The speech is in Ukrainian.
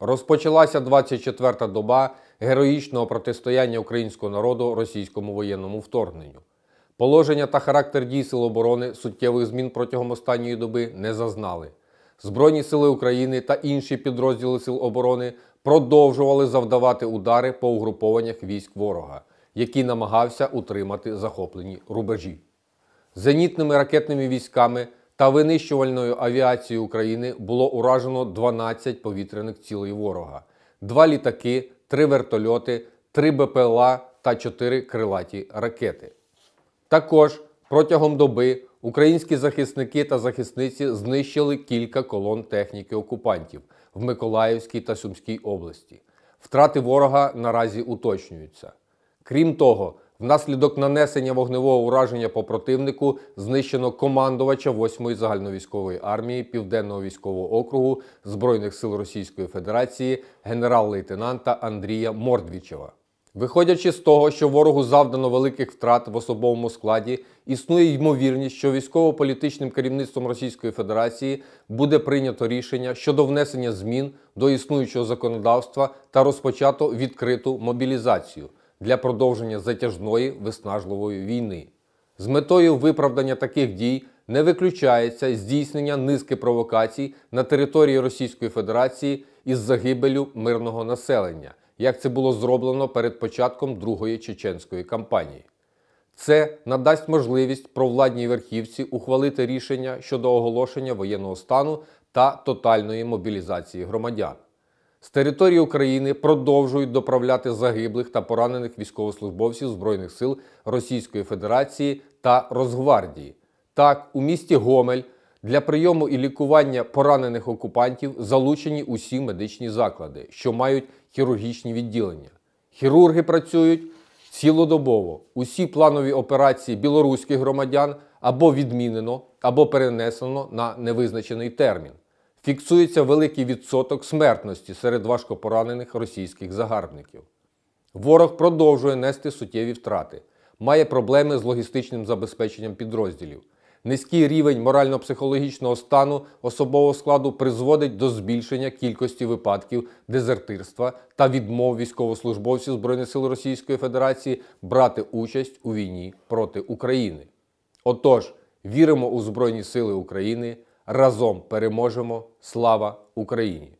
Розпочалася 24-та доба героїчного протистояння українського народу російському воєнному вторгненню. Положення та характер дій Сил оборони суттєвих змін протягом останньої доби не зазнали. Збройні сили України та інші підрозділи Сил оборони продовжували завдавати удари по угрупованнях військ ворога, який намагався утримати захоплені рубежі. Зенітними ракетними військами та винищувальною авіацією України було уражено 12 повітряних цілей ворога, два літаки, три вертольоти, три БПЛА та чотири крилаті ракети. Також протягом доби українські захисники та захисниці знищили кілька колон техніки окупантів в Миколаївській та Сумській області. Втрати ворога наразі уточнюються. Крім того, Внаслідок нанесення вогневого ураження по противнику знищено командувача 8-ї загальновійськової армії Південного військового округу Збройних сил Російської Федерації генерал-лейтенанта Андрія Мордвічева. Виходячи з того, що ворогу завдано великих втрат в особовому складі, існує ймовірність, що військово-політичним керівництвом Російської Федерації буде прийнято рішення щодо внесення змін до існуючого законодавства та розпочато відкриту мобілізацію для продовження затяжної виснажливої війни. З метою виправдання таких дій не виключається здійснення низки провокацій на території Російської Федерації із загибелю мирного населення, як це було зроблено перед початком Другої чеченської кампанії. Це надасть можливість провладній верхівці ухвалити рішення щодо оголошення воєнного стану та тотальної мобілізації громадян. З території України продовжують доправляти загиблих та поранених військовослужбовців Збройних сил Російської Федерації та Росгвардії. Так, у місті Гомель для прийому і лікування поранених окупантів залучені усі медичні заклади, що мають хірургічні відділення. Хірурги працюють цілодобово. Усі планові операції білоруських громадян або відмінено, або перенесено на невизначений термін фіксується великий відсоток смертності серед важкопоранених російських загарбників. Ворог продовжує нести суттєві втрати, має проблеми з логістичним забезпеченням підрозділів. Низький рівень морально-психологічного стану особового складу призводить до збільшення кількості випадків дезертирства та відмов військовослужбовців Збройних сил Російської Федерації брати участь у війні проти України. Отож, віримо у Збройні Сили України. Разом переможемо! Слава Україні!